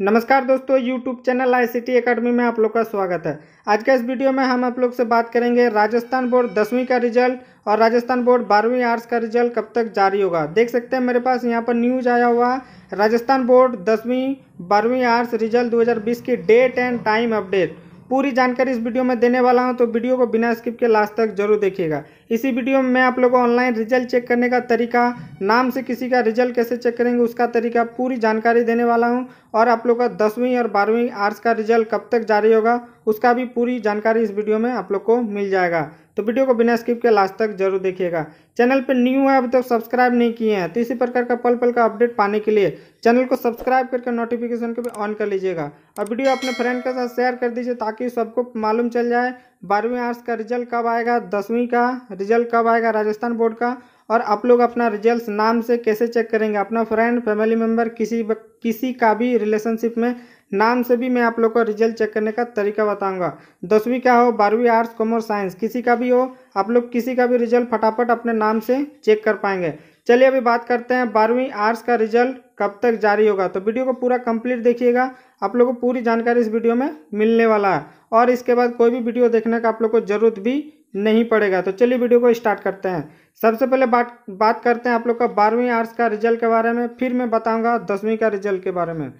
नमस्कार दोस्तों YouTube channel I C T academy में आप लोग का स्वागत है आज का इस वीडियो में हम आप लोग से बात करेंगे राजस्थान बोर्ड दसवीं का रिजल्ट और राजस्थान बोर्ड बारहवीं आर्ट्स का रिजल्ट कब तक जारी होगा देख सकते हैं मेरे पास यहाँ पर न्यूज आया हुआ राजस्थान बोर्ड दसवीं बारहवीं आर्ट्स रिजल्ट दो की डेट एंड टाइम अपडेट पूरी जानकारी इस वीडियो में देने वाला हूँ तो वीडियो को बिना स्किप के लास्ट तक जरूर देखिएगा इसी वीडियो में मैं आप लोगों को ऑनलाइन रिजल्ट चेक करने का तरीका नाम से किसी का रिजल्ट कैसे चेक करेंगे उसका तरीका पूरी जानकारी देने वाला हूं और आप लोग का दसवीं और बारहवीं आर्ट्स का रिजल्ट कब तक जारी होगा उसका भी पूरी जानकारी इस वीडियो में आप लोग को मिल जाएगा तो वीडियो को बिना स्किप के लास्ट तक जरूर देखिएगा चैनल पर न्यू है अभी तक तो सब्सक्राइब नहीं किए हैं तो इसी प्रकार का पल पल का अपडेट पाने के लिए चैनल को सब्सक्राइब करके नोटिफिकेशन को भी ऑन कर लीजिएगा और वीडियो अपने फ्रेंड के साथ शेयर कर दीजिए ताकि सबको मालूम चल जाए बारहवीं आर्ट्स का रिजल्ट कब आएगा दसवीं का रिजल्ट कब आएगा राजस्थान बोर्ड का और आप लोग अपना रिजल्ट नाम से कैसे चेक करेंगे अपना फ्रेंड फैमिली मेम्बर किसी किसी का भी रिलेशनशिप में नाम से भी मैं आप लोग को रिजल्ट चेक करने का तरीका बताऊंगा दसवीं का हो बारहवीं आर्ट्स कॉमर्स साइंस किसी का भी हो आप लोग किसी का भी रिजल्ट फटाफट अपने नाम से चेक कर पाएंगे चलिए अभी बात करते हैं बारहवीं आर्ट्स का रिजल्ट कब तक जारी होगा तो वीडियो को पूरा कंप्लीट देखिएगा आप लोग को पूरी जानकारी इस वीडियो में मिलने वाला है और इसके बाद कोई भी वीडियो देखने का आप लोग को जरूरत भी नहीं पड़ेगा तो चलिए वीडियो को स्टार्ट करते हैं सबसे पहले बात बात करते हैं आप लोग का बारहवीं आर्ट्स का रिजल्ट के बारे में फिर मैं बताऊंगा दसवीं का रिजल्ट के बारे में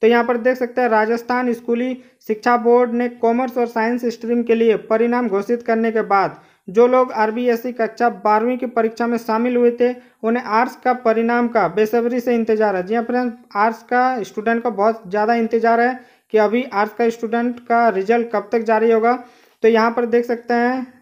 तो यहाँ पर देख सकते हैं राजस्थान स्कूली शिक्षा बोर्ड ने कॉमर्स और साइंस स्ट्रीम के लिए परिणाम घोषित करने के बाद जो लोग आर कक्षा बारहवीं की परीक्षा में शामिल हुए थे उन्हें आर्ट्स का परिणाम का बेसब्री से इंतजार है जी हाँ फ्रेंड आर्ट्स का स्टूडेंट का बहुत ज़्यादा इंतजार है कि अभी आर्ट्स का स्टूडेंट का रिजल्ट कब तक जारी होगा तो यहाँ पर देख सकते हैं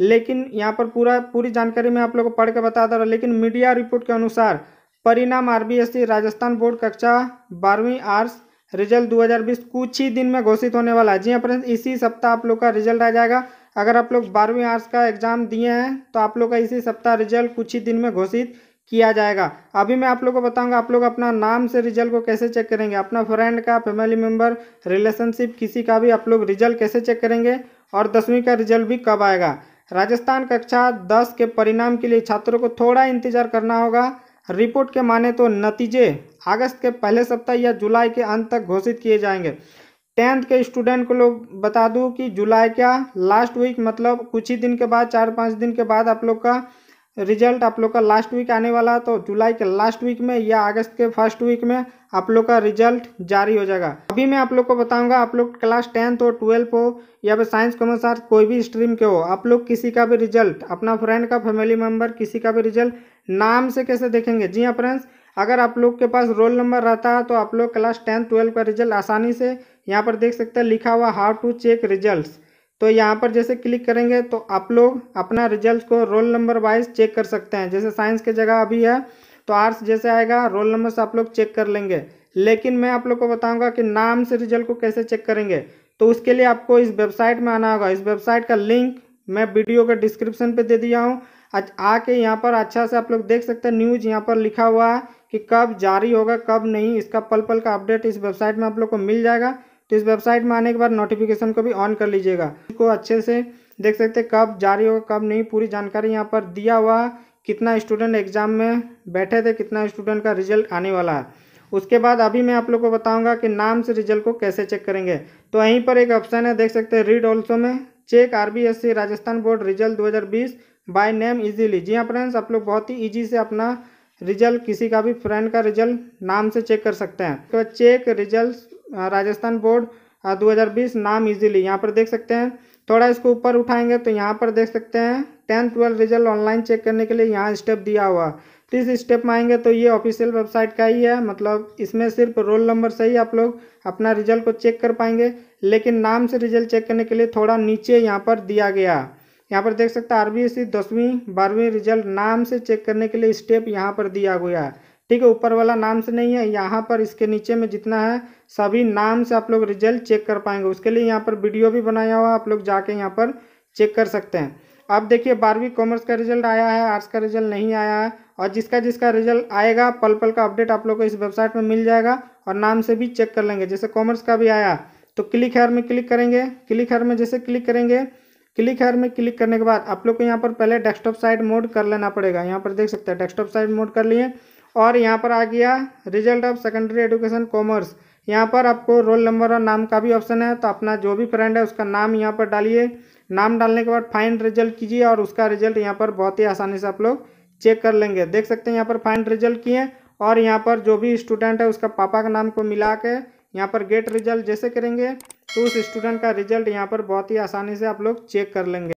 लेकिन यहाँ पर पूरा पूरी जानकारी मैं आप लोगों को पढ़ के बता दे रहा लेकिन मीडिया रिपोर्ट के अनुसार परिणाम आर राजस्थान बोर्ड कक्षा बारहवीं आर्ट्स रिजल्ट 2020 कुछ ही दिन में घोषित होने वाला है जी हाँ फ्रेंड्स इसी सप्ताह आप लोग का रिजल्ट आ जाएगा अगर आप लोग बारहवीं आर्ट्स का एग्ज़ाम दिए हैं तो आप लोग का इसी सप्ताह रिजल्ट कुछ ही दिन में घोषित किया जाएगा अभी मैं आप लोग को बताऊंगा आप लोग अपना नाम से रिजल्ट को कैसे चेक करेंगे अपना फ्रेंड का फैमिली मेम्बर रिलेशनशिप किसी का भी आप लोग रिजल्ट कैसे चेक करेंगे और दसवीं का रिजल्ट भी कब आएगा राजस्थान कक्षा दस के परिणाम के लिए छात्रों को थोड़ा इंतजार करना होगा रिपोर्ट के माने तो नतीजे अगस्त के पहले सप्ताह या जुलाई के अंत तक घोषित किए जाएंगे टेंथ के स्टूडेंट को लोग बता दूँ कि जुलाई का लास्ट वीक मतलब कुछ ही दिन के बाद चार पाँच दिन के बाद आप लोग का रिजल्ट आप लोग का लास्ट वीक आने वाला तो जुलाई के लास्ट वीक में या अगस्त के फर्स्ट वीक में आप लोग का रिजल्ट जारी हो जाएगा अभी मैं आप लोग को बताऊंगा आप लोग क्लास टेंथ हो ट्वेल्थ हो या फिर साइंस कॉमर्स आर्ट कोई भी स्ट्रीम के हो आप लोग किसी का भी रिजल्ट अपना फ्रेंड का फैमिली मेम्बर किसी का भी रिजल्ट नाम से कैसे देखेंगे जी हाँ फ्रेंड्स अगर आप लोग के पास रोल नंबर रहता है तो आप लोग क्लास टेंथ ट्वेल्व का रिजल्ट आसानी से यहाँ पर देख सकते हैं लिखा हुआ हाउ टू चेक रिजल्ट तो यहाँ पर जैसे क्लिक करेंगे तो आप लोग अपना रिजल्ट को रोल नंबर वाइज चेक कर सकते हैं जैसे साइंस की जगह अभी है तो आर्ट्स जैसे आएगा रोल नंबर से आप लोग चेक कर लेंगे लेकिन मैं आप लोग को बताऊंगा कि नाम से रिजल्ट को कैसे चेक करेंगे तो उसके लिए आपको इस वेबसाइट में आना होगा इस वेबसाइट का लिंक मैं वीडियो के डिस्क्रिप्शन पर दे दिया हूँ आके यहाँ पर अच्छा से आप लोग देख सकते हैं न्यूज यहाँ पर लिखा हुआ है कि कब जारी होगा कब नहीं इसका पल पल का अपडेट इस वेबसाइट में आप लोग को मिल जाएगा तो इस वेबसाइट में आने के बाद नोटिफिकेशन को भी ऑन कर लीजिएगा इसको अच्छे से देख सकते कब जारी होगा कब नहीं पूरी जानकारी यहाँ पर दिया हुआ कितना स्टूडेंट एग्ज़ाम में बैठे थे कितना स्टूडेंट का रिजल्ट आने वाला है उसके बाद अभी मैं आप लोग को बताऊंगा कि नाम से रिजल्ट को कैसे चेक करेंगे तो यहीं पर एक ऑप्शन है देख सकते हैं रीड ऑल्सो में check RBSC Rajasthan board result 2020 by name easily जी हाँ फ्रेंड्स आप लोग बहुत ही इजी से अपना रिजल्ट किसी का भी फ्रेंड का रिजल्ट नाम से चेक कर सकते हैं तो चेक रिजल्ट राजस्थान बोर्ड 2020 नाम इजीली यहाँ पर देख सकते हैं थोड़ा इसको ऊपर उठाएंगे तो यहाँ पर देख सकते हैं tenth twelfth result online check करने के लिए यहाँ स्टेप दिया हुआ तो इस स्टेप में आएंगे तो ये ऑफिशियल वेबसाइट का ही है मतलब इसमें सिर्फ रोल नंबर से ही आप लोग अपना रिजल्ट को चेक कर पाएंगे लेकिन नाम से रिजल्ट चेक करने के लिए थोड़ा नीचे यहाँ पर दिया गया यहाँ पर देख सकते हैं आर बी एस सी दसवीं बारहवीं रिजल्ट नाम से चेक करने के लिए स्टेप यहाँ पर दिया गया है ठीक है ऊपर वाला नाम से नहीं है यहाँ पर इसके नीचे में जितना है सभी नाम से आप लोग रिजल्ट चेक कर पाएंगे उसके लिए यहाँ पर वीडियो भी बनाया हुआ आप लोग जाके यहाँ पर चेक कर सकते हैं अब देखिए बारहवीं कॉमर्स का रिजल्ट आया है आर्ट्स का रिजल्ट नहीं आया है और जिसका जिसका रिजल्ट आएगा पल पल का अपडेट आप लोग को इस वेबसाइट में मिल जाएगा और नाम से भी चेक कर लेंगे जैसे कॉमर्स का भी आया तो क्लिक हेयर में क्लिक करेंगे क्लिक हेयर में जैसे क्लिक करेंगे क्लिक हेयर में क्लिक करने के बाद आप लोग को यहाँ पर पहले डेस्कटॉप साइड मोड कर लेना पड़ेगा यहाँ पर देख सकते हैं डेस्कटॉप साइड मोड कर लिए और यहाँ पर आ गया result of secondary education commerce यहाँ पर आपको रोल नंबर और नाम का भी ऑप्शन है तो अपना जो भी फ्रेंड है उसका नाम यहाँ पर डालिए नाम डालने के बाद फाइन रिजल्ट कीजिए और उसका रिजल्ट यहाँ पर बहुत ही आसानी से आप लोग चेक कर लेंगे देख सकते हैं यहाँ पर फाइन रिजल्ट किए और यहाँ पर जो भी स्टूडेंट है उसका पापा का नाम को मिला के यहाँ पर गेट रिजल्ट जैसे करेंगे तो उस स्टूडेंट का रिजल्ट यहाँ पर बहुत ही आसानी से आप लोग चेक कर लेंगे